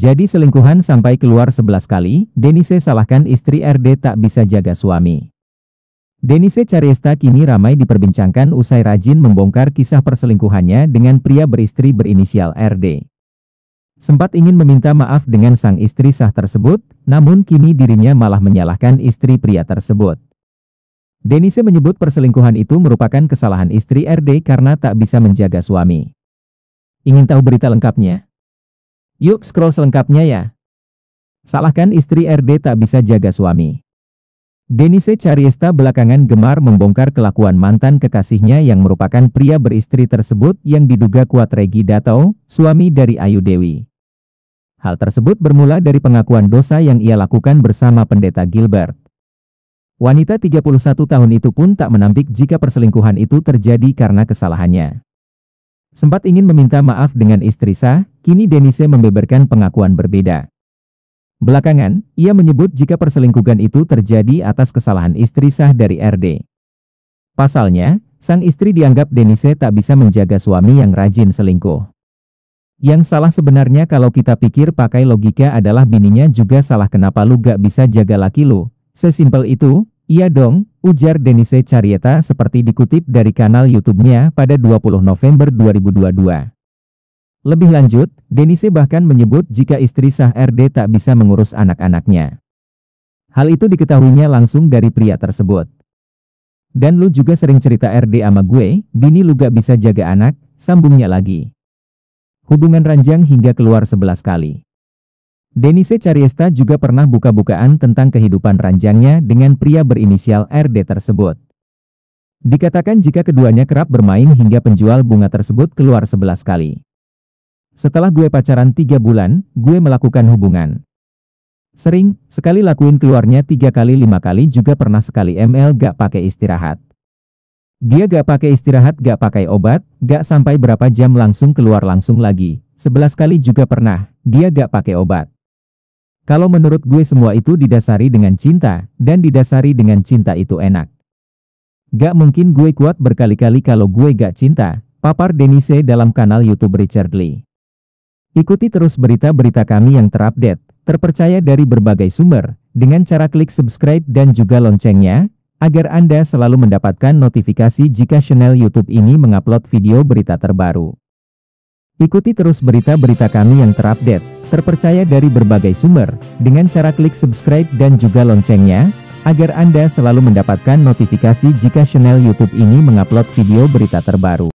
Jadi selingkuhan sampai keluar 11 kali, Denise salahkan istri RD tak bisa jaga suami. Denise Cariesta kini ramai diperbincangkan usai rajin membongkar kisah perselingkuhannya dengan pria beristri berinisial RD. Sempat ingin meminta maaf dengan sang istri sah tersebut, namun kini dirinya malah menyalahkan istri pria tersebut. Denise menyebut perselingkuhan itu merupakan kesalahan istri RD karena tak bisa menjaga suami. Ingin tahu berita lengkapnya? Yuk scroll selengkapnya ya. Salahkan istri RD tak bisa jaga suami. Denise Cariesta belakangan gemar membongkar kelakuan mantan kekasihnya yang merupakan pria beristri tersebut yang diduga kuat Regi Datau, suami dari Ayu Dewi. Hal tersebut bermula dari pengakuan dosa yang ia lakukan bersama pendeta Gilbert. Wanita 31 tahun itu pun tak menampik jika perselingkuhan itu terjadi karena kesalahannya. Sempat ingin meminta maaf dengan istri sah, kini Denise membeberkan pengakuan berbeda. Belakangan, ia menyebut jika perselingkuhan itu terjadi atas kesalahan istri sah dari RD. Pasalnya, sang istri dianggap Denise tak bisa menjaga suami yang rajin selingkuh. Yang salah sebenarnya kalau kita pikir pakai logika adalah bininya juga salah kenapa lu gak bisa jaga laki lu. Sesimpel itu, iya dong, ujar Denise Carieta seperti dikutip dari kanal YouTube-nya pada 20 November 2022. Lebih lanjut, Denise bahkan menyebut jika istri sah RD tak bisa mengurus anak-anaknya. Hal itu diketahuinya langsung dari pria tersebut. Dan lu juga sering cerita RD sama gue, bini lu gak bisa jaga anak, sambungnya lagi hubungan ranjang hingga keluar sebelas kali. Denise Cariesta juga pernah buka-bukaan tentang kehidupan ranjangnya dengan pria berinisial RD tersebut. Dikatakan jika keduanya kerap bermain hingga penjual bunga tersebut keluar sebelas kali. Setelah gue pacaran tiga bulan, gue melakukan hubungan. Sering, sekali lakuin keluarnya tiga kali lima kali juga pernah sekali ML gak pakai istirahat. Dia gak pakai istirahat gak pakai obat, gak sampai berapa jam langsung keluar langsung lagi. Sebelas kali juga pernah, dia gak pakai obat. Kalau menurut gue semua itu didasari dengan cinta, dan didasari dengan cinta itu enak. Gak mungkin gue kuat berkali-kali kalau gue gak cinta, papar Denise dalam kanal Youtube Richard Lee. Ikuti terus berita-berita kami yang terupdate, terpercaya dari berbagai sumber, dengan cara klik subscribe dan juga loncengnya, agar Anda selalu mendapatkan notifikasi jika channel YouTube ini mengupload video berita terbaru. Ikuti terus berita-berita kami yang terupdate, terpercaya dari berbagai sumber, dengan cara klik subscribe dan juga loncengnya, agar Anda selalu mendapatkan notifikasi jika channel YouTube ini mengupload video berita terbaru.